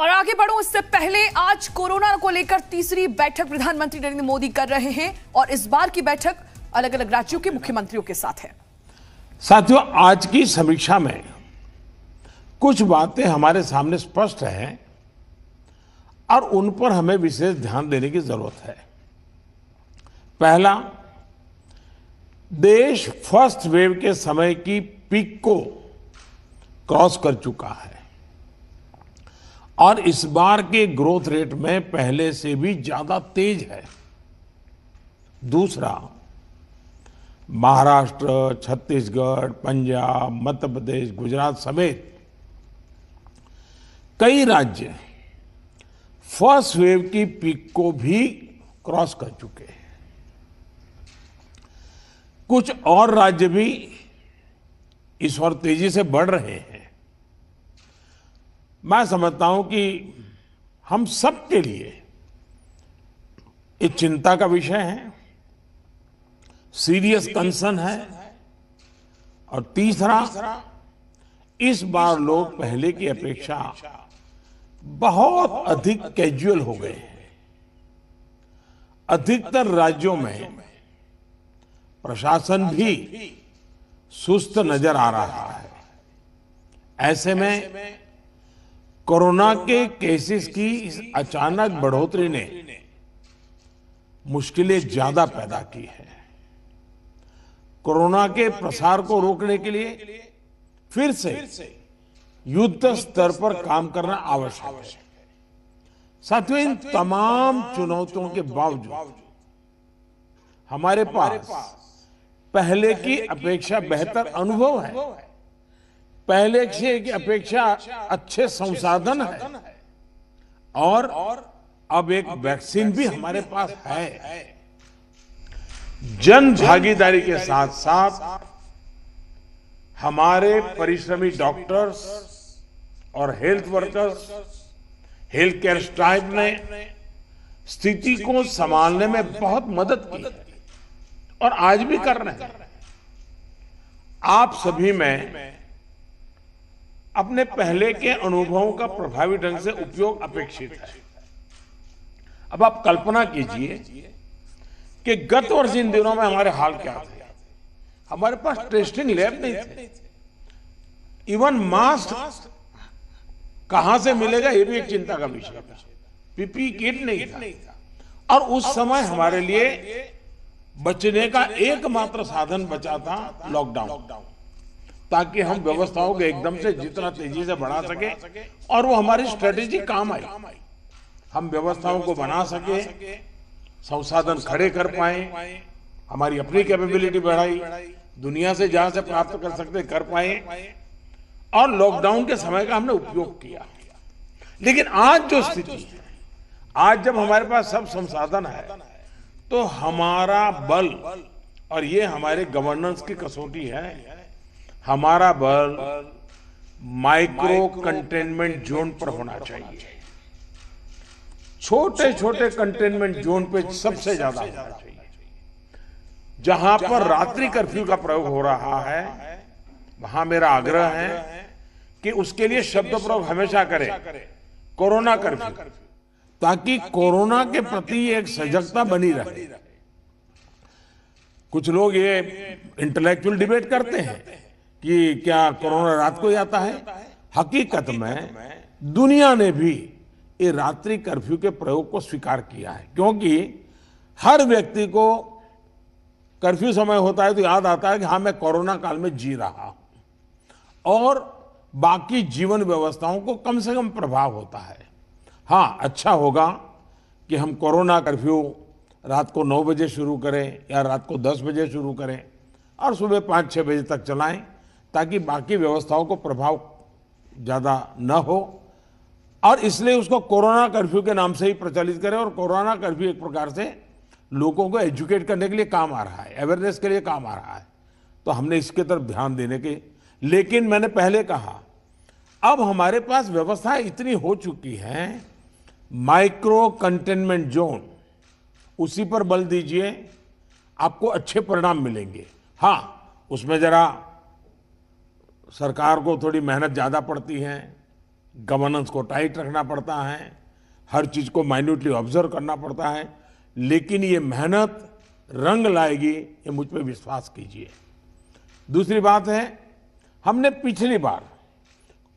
और आगे बढ़ो इससे पहले आज कोरोना को लेकर तीसरी बैठक प्रधानमंत्री नरेंद्र मोदी कर रहे हैं और इस बार की बैठक अलग अलग राज्यों के मुख्यमंत्रियों के साथ है साथियों आज की समीक्षा में कुछ बातें हमारे सामने स्पष्ट हैं और उन पर हमें विशेष ध्यान देने की जरूरत है पहला देश फर्स्ट वेव के समय की पीक को क्रॉस कर चुका है और इस बार के ग्रोथ रेट में पहले से भी ज्यादा तेज है दूसरा महाराष्ट्र छत्तीसगढ़ पंजाब मध्य प्रदेश गुजरात समेत कई राज्य फर्स्ट वेव की पीक को भी क्रॉस कर चुके हैं कुछ और राज्य भी इस और तेजी से बढ़ रहे हैं मैं समझता हूं कि हम सबके लिए ये चिंता का विषय है सीरियस कंसर्न है और तीसरा इस बार लोग पहले की अपेक्षा बहुत अधिक कैजुअल हो गए हैं अधिकतर राज्यों में प्रशासन भी सुस्त नजर आ रहा है ऐसे में कोरोना के केसेस की इस अचानक बढ़ोतरी ने मुश्किलें ज्यादा पैदा की है कोरोना के प्रसार को रोकने के लिए फिर से युद्ध स्तर पर काम करना आवश्यक है साथियों इन तमाम चुनौतियों के बावजूद हमारे पास पहले की अपेक्षा बेहतर अनुभव है पहले से की अपेक्षा अच्छे संसाधन है और अब एक वैक्सीन भी हमारे पास है जन भागीदारी के साथ साथ हमारे परिश्रमी डॉक्टर्स और health workers health care staff ने स्थिति को संभालने में बहुत मदद की और आज भी कर रहे हैं आप सभी में अपने पहले के अनुभवों का प्रभावी ढंग से उपयोग अपेक्षित है अब आप कल्पना कीजिए कि गत वर्ष इन दिनों में हमारे हाल क्या थे हमारे पास टेस्टिंग लैब नहीं थे इवन मास्क कहां से मिलेगा ये भी एक चिंता का विषय था पीपी किट नहीं था और उस समय हमारे लिए बचने का एकमात्र साधन बचा था लॉकडाउन ताकि हम व्यवस्थाओं को एकदम से जितना तेजी से बढ़ा सके और वो हमारी स्ट्रेटेजी काम आई हम व्यवस्थाओं को बना सके संसाधन खड़े कर पाए हमारी अपनी कैपेबिलिटी बढ़ाई दुनिया से जहां से प्राप्त कर सकते कर पाए और लॉकडाउन के समय का हमने उपयोग किया लेकिन आज जो स्थिति है आज जब हमारे पास सब संसाधन है तो हमारा बल और ये हमारे गवर्नेंस की कसौटी है हमारा बल माइक्रो कंटेनमेंट जोन पर होना चाहिए छोटे छोटे कंटेनमेंट जोन पे सबसे ज्यादा होना चाहिए जहां पर रात्रि कर्फ्यू का प्रयोग हो रहा है वहां मेरा आग्रह है कि उसके लिए शब्द प्रयोग हमेशा करें कोरोना कर्फ्यू ताकि कोरोना के प्रति एक सजगता बनी रहे कुछ लोग ये इंटेलेक्चुअल डिबेट करते हैं कि क्या कोरोना रात को ही आता है हकीकत में दुनिया ने भी ये रात्रि कर्फ्यू के प्रयोग को स्वीकार किया है क्योंकि हर व्यक्ति को कर्फ्यू समय होता है तो याद आता है कि हाँ मैं कोरोना काल में जी रहा हूं और बाकी जीवन व्यवस्थाओं को कम से कम प्रभाव होता है हाँ अच्छा होगा कि हम कोरोना कर्फ्यू रात को नौ बजे शुरू करें या रात को दस बजे शुरू करें और सुबह पाँच छः बजे तक चलाएं ताकि बाकी व्यवस्थाओं को प्रभाव ज़्यादा न हो और इसलिए उसको कोरोना कर्फ्यू के नाम से ही प्रचलित करें और कोरोना कर्फ्यू एक प्रकार से लोगों को एजुकेट करने के लिए काम आ रहा है अवेयरनेस के लिए काम आ रहा है तो हमने इसके तरफ ध्यान देने के लेकिन मैंने पहले कहा अब हमारे पास व्यवस्था इतनी हो चुकी है माइक्रो कंटेनमेंट जोन उसी पर बल दीजिए आपको अच्छे परिणाम मिलेंगे हाँ उसमें ज़रा सरकार को थोड़ी मेहनत ज़्यादा पड़ती है गवर्नेंस को टाइट रखना पड़ता है हर चीज़ को माइन्यूटली ऑब्जर्व करना पड़ता है लेकिन ये मेहनत रंग लाएगी ये मुझ पर विश्वास कीजिए दूसरी बात है हमने पिछली बार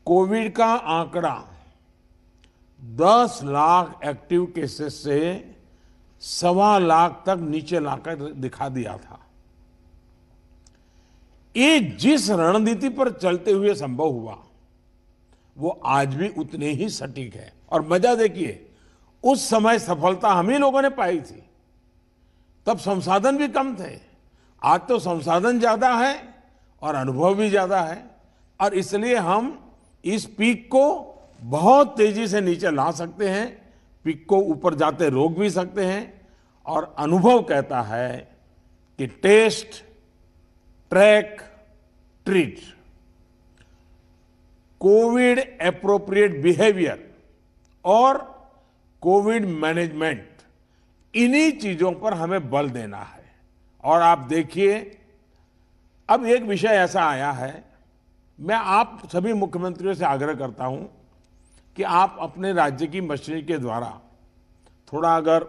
कोविड का आंकड़ा 10 लाख एक्टिव केसेस से सवा लाख तक नीचे लाकर दिखा दिया था ये जिस रणनीति पर चलते हुए संभव हुआ वो आज भी उतने ही सटीक है और मजा देखिए उस समय सफलता हम ही लोगों ने पाई थी तब संसाधन भी कम थे आज तो संसाधन ज्यादा है और अनुभव भी ज्यादा है और इसलिए हम इस पीक को बहुत तेजी से नीचे ला सकते हैं पीक को ऊपर जाते रोक भी सकते हैं और अनुभव कहता है कि test track treat Covid appropriate behaviour और कोविड मैनेजमेंट इन्हीं चीजों पर हमें बल देना है और आप देखिए अब एक विषय ऐसा आया है मैं आप सभी मुख्यमंत्रियों से आग्रह करता हूं कि आप अपने राज्य की मशीनरी के द्वारा थोड़ा अगर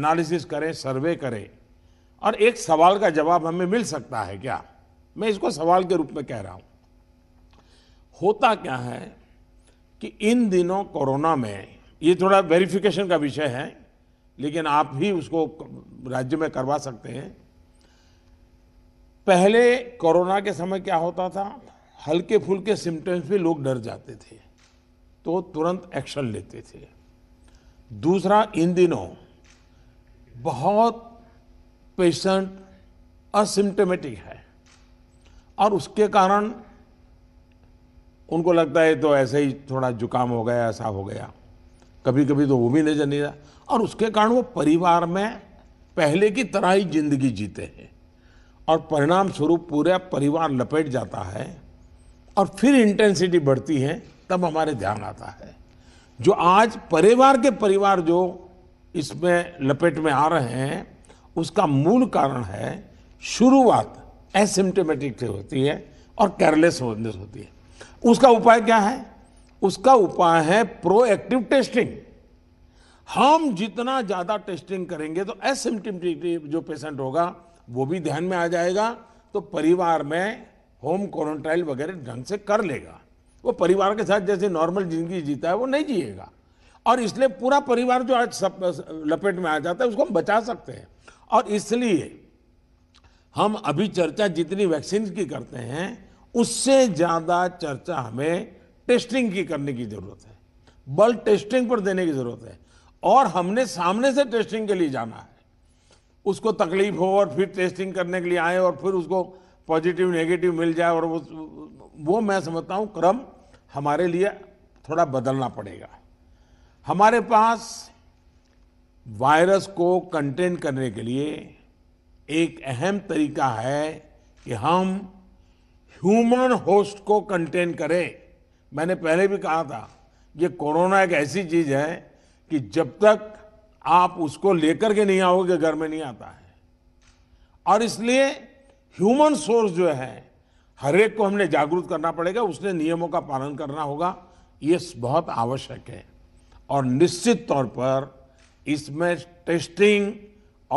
एनालिसिस करें सर्वे करें और एक सवाल का जवाब हमें मिल सकता है क्या मैं इसको सवाल के रूप में कह रहा हूं होता क्या है कि इन दिनों कोरोना में ये थोड़ा वेरिफिकेशन का विषय है लेकिन आप ही उसको राज्य में करवा सकते हैं पहले कोरोना के समय क्या होता था हल्के फुल्के सिम्टम्स भी लोग डर जाते थे तो तुरंत एक्शन लेते थे दूसरा इन दिनों बहुत पेशेंट असिम्टमेटिक है और उसके कारण उनको लगता है तो ऐसे ही थोड़ा जुकाम हो गया ऐसा हो गया कभी कभी तो वो भी नजर नहीं जानी और उसके कारण वो परिवार में पहले की तरह ही जिंदगी जीते हैं और परिणाम स्वरूप पूरा परिवार लपेट जाता है और फिर इंटेंसिटी बढ़ती है तब हमारे ध्यान आता है जो आज परिवार के परिवार जो इसमें लपेट में आ रहे हैं उसका मूल कारण है शुरुआत एसिम्टोमेटिक होती है और केयरलेस होनेस होती है उसका उपाय क्या है उसका उपाय है प्रोएक्टिव टेस्टिंग हम जितना ज़्यादा टेस्टिंग करेंगे तो एसिम्टोमेटिक जो पेशेंट होगा वो भी ध्यान में आ जाएगा तो परिवार में होम क्वारंटाइन वगैरह ढंग से कर लेगा वो परिवार के साथ जैसे नॉर्मल जिंदगी जीता है वो नहीं जिएगा और इसलिए पूरा परिवार जो आज सब लपेट में आ जाता है उसको हम बचा सकते हैं और इसलिए हम अभी चर्चा जितनी वैक्सीन की करते हैं उससे ज़्यादा चर्चा हमें टेस्टिंग की करने की ज़रूरत है बल टेस्टिंग पर देने की ज़रूरत है और हमने सामने से टेस्टिंग के लिए जाना है उसको तकलीफ हो और फिर टेस्टिंग करने के लिए आए और फिर उसको पॉजिटिव नेगेटिव मिल जाए और वो वो मैं समझता हूँ क्रम हमारे लिए थोड़ा बदलना पड़ेगा हमारे पास वायरस को कंटेन करने के लिए एक अहम तरीका है कि हम ह्यूमन होस्ट को कंटेन करें मैंने पहले भी कहा था ये कोरोना एक ऐसी चीज है कि जब तक आप उसको लेकर के नहीं आओगे घर में नहीं आता है और इसलिए ह्यूमन सोर्स जो है हर एक को हमने जागरूक करना पड़ेगा उसने नियमों का पालन करना होगा ये बहुत आवश्यक है और निश्चित तौर पर इसमें टेस्टिंग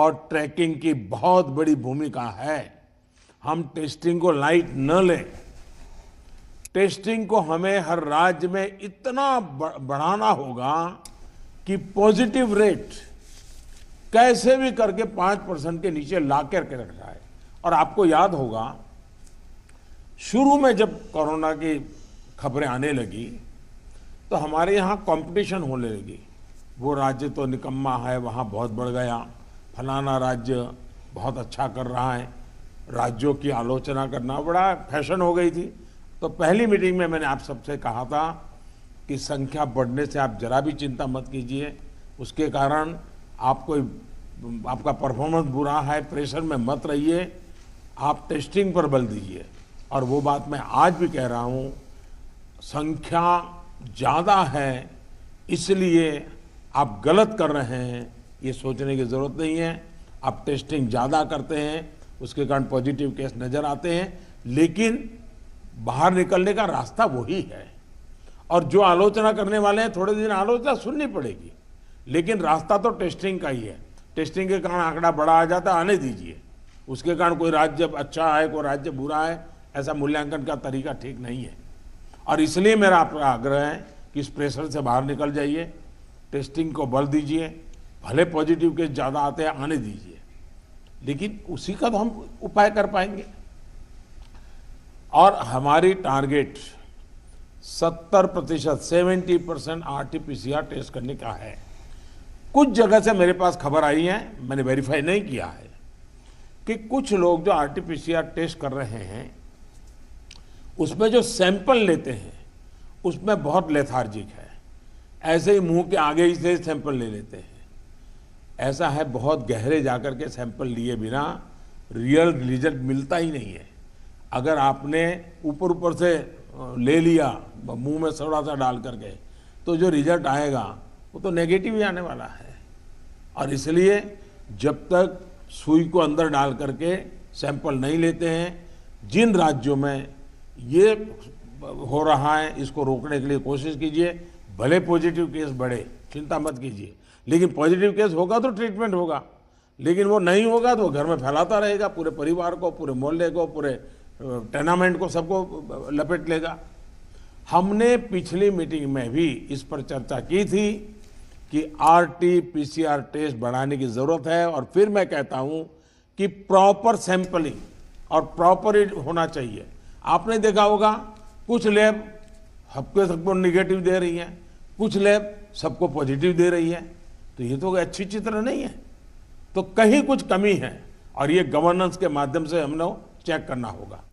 और ट्रैकिंग की बहुत बड़ी भूमिका है हम टेस्टिंग को लाइट न लें टेस्टिंग को हमें हर राज्य में इतना बढ़ाना होगा कि पॉजिटिव रेट कैसे भी करके पाँच परसेंट के नीचे ला करके रख जाए और आपको याद होगा शुरू में जब कोरोना की खबरें आने लगी तो हमारे यहाँ कंपटीशन होने लगी वो राज्य तो निकम्मा है वहाँ बहुत बढ़ गया फलाना राज्य बहुत अच्छा कर रहा है राज्यों की आलोचना करना बड़ा फैशन हो गई थी तो पहली मीटिंग में मैंने आप सबसे कहा था कि संख्या बढ़ने से आप जरा भी चिंता मत कीजिए उसके कारण आप कोई आपका परफॉर्मेंस बुरा है प्रेशर में मत रहिए आप टेस्टिंग पर बल दीजिए और वो बात मैं आज भी कह रहा हूँ संख्या ज़्यादा है इसलिए आप गलत कर रहे हैं ये सोचने की ज़रूरत नहीं है आप टेस्टिंग ज़्यादा करते हैं उसके कारण पॉजिटिव केस नज़र आते हैं लेकिन बाहर निकलने का रास्ता वही है और जो आलोचना करने वाले हैं थोड़े दिन आलोचना सुननी पड़ेगी लेकिन रास्ता तो टेस्टिंग का ही है टेस्टिंग के कारण आंकड़ा बड़ा आ जाता है आने दीजिए उसके कारण कोई राज्य अच्छा है कोई राज्य बुरा है ऐसा मूल्यांकन का तरीका ठीक नहीं है और इसलिए मेरा आपका आग्रह है कि इस प्रेशर से बाहर निकल जाइए टेस्टिंग को बल दीजिए भले पॉजिटिव केस ज़्यादा आते हैं आने दीजिए लेकिन उसी का तो हम उपाय कर पाएंगे और हमारी टारगेट 70 प्रतिशत seventy percent R T P C R test करने का है कुछ जगह से मेरे पास खबर आई है मैंने वेरीफाई नहीं किया है कि कुछ लोग जो R T P C R test कर रहे हैं उसमें जो सैंपल लेते हैं उसमें बहुत लेथार्जिक है ऐसे ही मुंह के आगे ही से सैंपल ले लेते हैं ऐसा है बहुत गहरे जाकर के सैंपल लिए बिना रियल रिजल्ट मिलता ही नहीं है अगर आपने ऊपर ऊपर से ले लिया मुंह में थोड़ा सा डाल करके तो जो रिजल्ट आएगा वो तो नेगेटिव ही आने वाला है और इसलिए जब तक सुई को अंदर डाल करके सैंपल नहीं लेते हैं जिन राज्यों में ये हो रहा है इसको रोकने के लिए कोशिश कीजिए भले पॉजिटिव केस बढ़े चिंता मत कीजिए लेकिन पॉजिटिव केस होगा तो ट्रीटमेंट होगा लेकिन वो नहीं होगा तो वो घर में फैलाता रहेगा पूरे परिवार को पूरे मोहल्ले को पूरे टेनामेंट को सबको लपेट लेगा हमने पिछली मीटिंग में भी इस पर चर्चा की थी कि आरटीपीसीआर टेस्ट बढ़ाने की ज़रूरत है और फिर मैं कहता हूँ कि प्रॉपर सैंपलिंग और प्रॉपर होना चाहिए आपने देखा होगा कुछ लैब सबके सबको निगेटिव दे रही है कुछ लैब सबको पॉजिटिव दे रही है तो ये तो अच्छी चित्र नहीं है तो कहीं कुछ कमी है और ये गवर्नेंस के माध्यम से हम लोग चेक करना होगा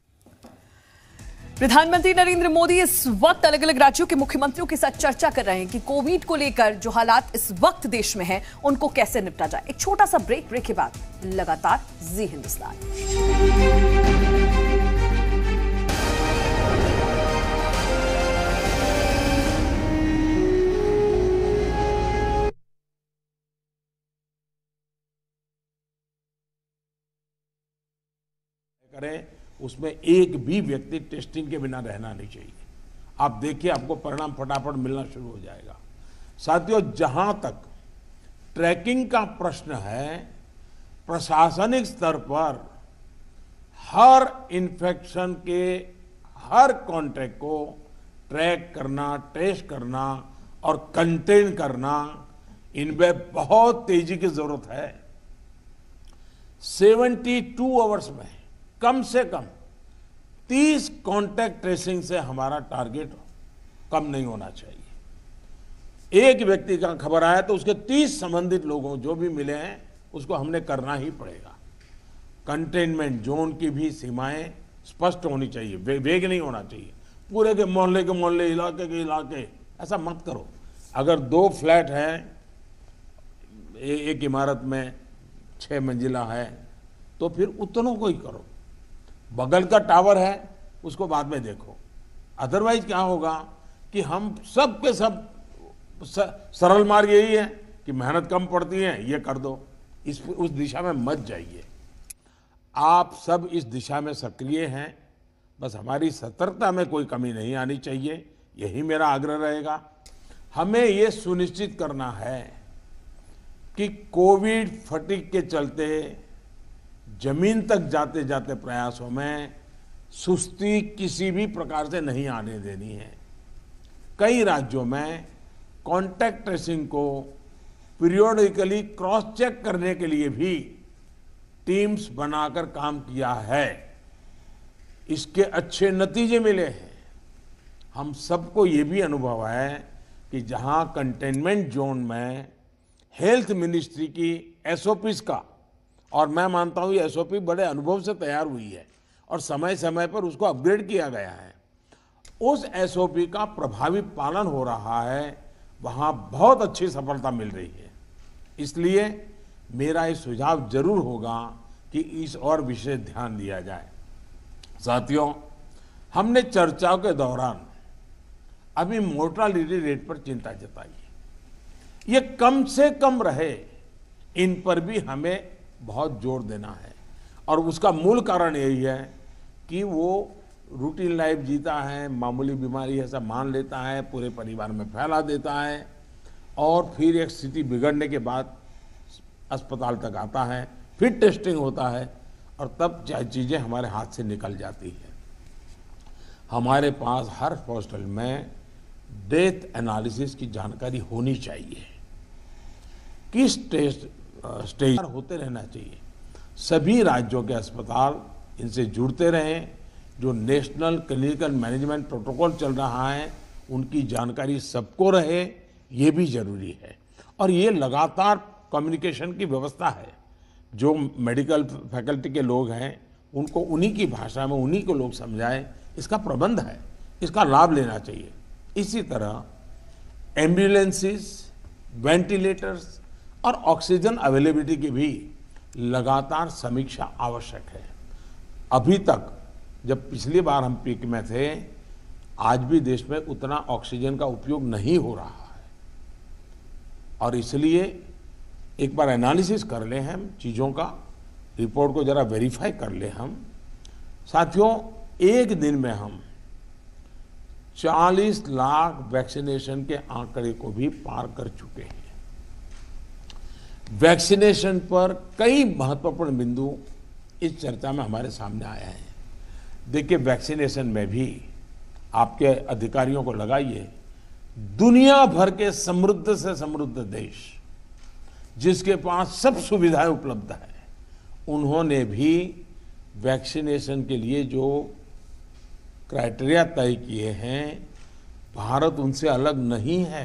प्रधानमंत्री नरेंद्र मोदी इस वक्त अलग अलग राज्यों के मुख्यमंत्रियों के साथ चर्चा कर रहे हैं कि कोविड को लेकर जो हालात इस वक्त देश में हैं उनको कैसे निपटा जाए एक छोटा सा ब्रेक ब्रेक के बाद लगातार जी हिंदुस्तान करें उसमें एक भी व्यक्ति टेस्टिंग के बिना रहना नहीं चाहिए आप देखिए आपको परिणाम फटाफट मिलना शुरू हो जाएगा साथियों जहां तक ट्रैकिंग का प्रश्न है प्रशासनिक स्तर पर हर इन्फेक्शन के हर कॉन्टेक्ट को ट्रैक करना टेस्ट करना और कंटेन करना इनमें बहुत तेजी की जरूरत है 72 आवर्स में कम से कम 30 कांटेक्ट ट्रेसिंग से हमारा टारगेट कम नहीं होना चाहिए एक व्यक्ति का खबर आया तो उसके 30 संबंधित लोगों जो भी मिले हैं उसको हमने करना ही पड़ेगा कंटेनमेंट जोन की भी सीमाएं स्पष्ट होनी चाहिए वेग नहीं होना चाहिए पूरे के मोहल्ले के मोहल्ले इलाके के इलाके ऐसा मत करो अगर दो फ्लैट हैं एक इमारत में छः मंजिला है तो फिर उतनों को ही करो बगल का टावर है उसको बाद में देखो अदरवाइज क्या होगा कि हम सब के सब सरल मार्ग यही है कि मेहनत कम पड़ती है ये कर दो इस उस दिशा में मत जाइए आप सब इस दिशा में सक्रिय हैं बस हमारी सतर्कता में कोई कमी नहीं आनी चाहिए यही मेरा आग्रह रहेगा हमें ये सुनिश्चित करना है कि कोविड फटिक के चलते जमीन तक जाते जाते प्रयासों में सुस्ती किसी भी प्रकार से नहीं आने देनी है कई राज्यों में कॉन्टैक्ट ट्रेसिंग को पीरियोडिकली क्रॉस चेक करने के लिए भी टीम्स बनाकर काम किया है इसके अच्छे नतीजे मिले हैं हम सबको ये भी अनुभव है कि जहां कंटेनमेंट जोन में हेल्थ मिनिस्ट्री की एसओपीस का और मैं मानता हूँ ये एस बड़े अनुभव से तैयार हुई है और समय समय पर उसको अपग्रेड किया गया है उस एस का प्रभावी पालन हो रहा है वहाँ बहुत अच्छी सफलता मिल रही है इसलिए मेरा ये सुझाव जरूर होगा कि इस और विशेष ध्यान दिया जाए साथियों हमने चर्चाओं के दौरान अभी मोर्टालिटी रेट पर चिंता जताई ये कम से कम रहे इन पर भी हमें बहुत जोर देना है और उसका मूल कारण यही है कि वो रूटीन लाइफ जीता है मामूली बीमारी ऐसा मान लेता है पूरे परिवार में फैला देता है और फिर एक स्थिति बिगड़ने के बाद अस्पताल तक आता है फिर टेस्टिंग होता है और तब चीज़ें हमारे हाथ से निकल जाती हैं हमारे पास हर हॉस्टल में डेथ एनालिसिस की जानकारी होनी चाहिए किस टेस्ट स्टेज होते रहना चाहिए सभी राज्यों के अस्पताल इनसे जुड़ते रहें जो नेशनल क्लिनिकल मैनेजमेंट प्रोटोकॉल चल रहा है उनकी जानकारी सबको रहे ये भी जरूरी है और ये लगातार कम्युनिकेशन की व्यवस्था है जो मेडिकल फैकल्टी के लोग हैं उनको उन्हीं की भाषा में उन्हीं को लोग समझाएं इसका प्रबंध है इसका लाभ लेना चाहिए इसी तरह एम्बुलेंसेस वेंटिलेटर्स और ऑक्सीजन अवेलेबिलिटी की भी लगातार समीक्षा आवश्यक है अभी तक जब पिछली बार हम पीक में थे आज भी देश में उतना ऑक्सीजन का उपयोग नहीं हो रहा है और इसलिए एक बार एनालिसिस कर लें हम चीज़ों का रिपोर्ट को ज़रा वेरीफाई कर लें हम साथियों एक दिन में हम 40 लाख वैक्सीनेशन के आंकड़े को भी पार कर चुके हैं वैक्सीनेशन पर कई महत्वपूर्ण बिंदु इस चर्चा में हमारे सामने आए हैं देखिए वैक्सीनेशन में भी आपके अधिकारियों को लगाइए दुनिया भर के समृद्ध से समृद्ध देश जिसके पास सब सुविधाएं उपलब्ध है उन्होंने भी वैक्सीनेशन के लिए जो क्राइटेरिया तय किए हैं भारत उनसे अलग नहीं है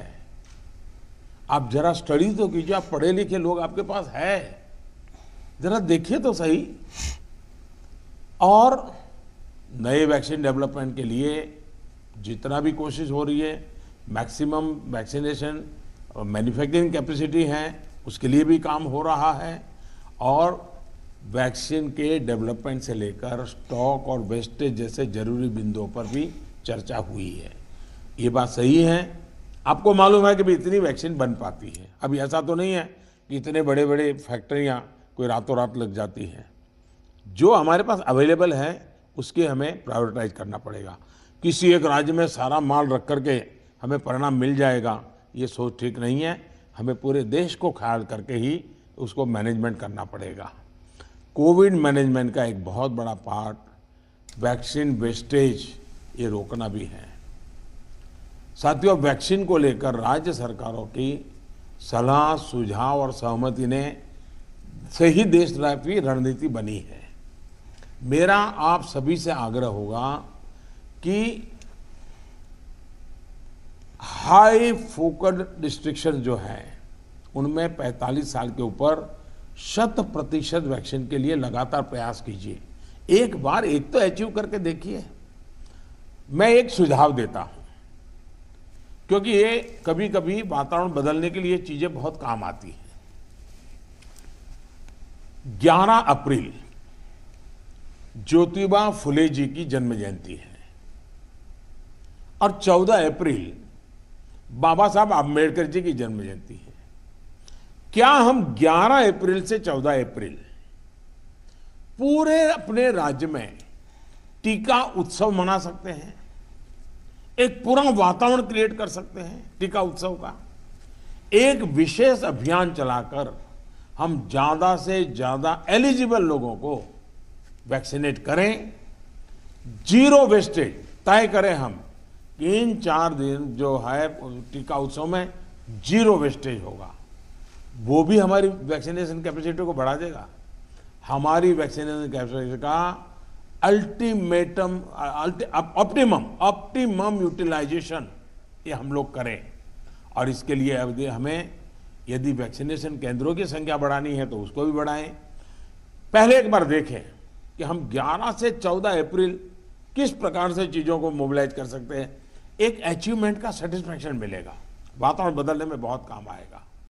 आप जरा स्टडी तो कीजिए आप पढ़े लिखे लोग आपके पास है जरा देखिए तो सही और नए वैक्सीन डेवलपमेंट के लिए जितना भी कोशिश हो रही है मैक्सिमम वैक्सीनेशन मैन्युफैक्चरिंग कैपेसिटी है उसके लिए भी काम हो रहा है और वैक्सीन के डेवलपमेंट से लेकर स्टॉक और वेस्टेज जैसे जरूरी बिंदुओं पर भी चर्चा हुई है ये बात सही है आपको मालूम है कि भी इतनी वैक्सीन बन पाती है अभी ऐसा तो नहीं है कि इतने बड़े बड़े फैक्ट्रियाँ कोई रातों रात लग जाती हैं जो हमारे पास अवेलेबल है उसके हमें प्रायोरिटाइज करना पड़ेगा किसी एक राज्य में सारा माल रख करके हमें परिणाम मिल जाएगा ये सोच ठीक नहीं है हमें पूरे देश को ख्याल करके ही उसको मैनेजमेंट करना पड़ेगा कोविड मैनेजमेंट का एक बहुत बड़ा पार्ट वैक्सीन वेस्टेज ये रोकना भी है साथियों वैक्सीन को लेकर राज्य सरकारों की सलाह सुझाव और सहमति ने से ही देशव्यापी रणनीति बनी है मेरा आप सभी से आग्रह होगा कि हाई फोकड डिस्ट्रिक्शन जो है उनमें 45 साल के ऊपर शत प्रतिशत वैक्सीन के लिए लगातार प्रयास कीजिए एक बार एक तो अचीव करके देखिए मैं एक सुझाव देता हूं क्योंकि ये कभी कभी वातावरण बदलने के लिए चीज़ें बहुत काम आती हैं ग्यारह अप्रैल ज्योतिबा फुले जी की जन्म जयंती है और 14 अप्रैल बाबा साहब आम्बेडकर जी की जन्म जयंती है क्या हम 11 अप्रैल से 14 अप्रैल पूरे अपने राज्य में टीका उत्सव मना सकते हैं एक पूरा वातावरण क्रिएट कर सकते हैं टीका उत्सव का एक विशेष अभियान चलाकर हम ज़्यादा से ज़्यादा एलिजिबल लोगों को वैक्सीनेट करें जीरो वेस्टेज तय करें हम तीन इन चार दिन जो है टीका उत्सव में जीरो वेस्टेज होगा वो भी हमारी वैक्सीनेशन कैपेसिटी को बढ़ा देगा हमारी वैक्सीनेशन कैपेसिटी का अल्टीमेटम ऑप्टिमम ऑप्टिमम यूटिलाइजेशन ये हम लोग करें और इसके लिए हमें यदि वैक्सीनेशन केंद्रों की संख्या बढ़ानी है तो उसको भी बढ़ाएं पहले एक बार देखें कि हम 11 से 14 अप्रैल किस प्रकार से चीज़ों को मोबिलाइज कर सकते हैं एक अचीवमेंट का सेटिस्फेक्शन मिलेगा वातावरण बदलने में बहुत काम आएगा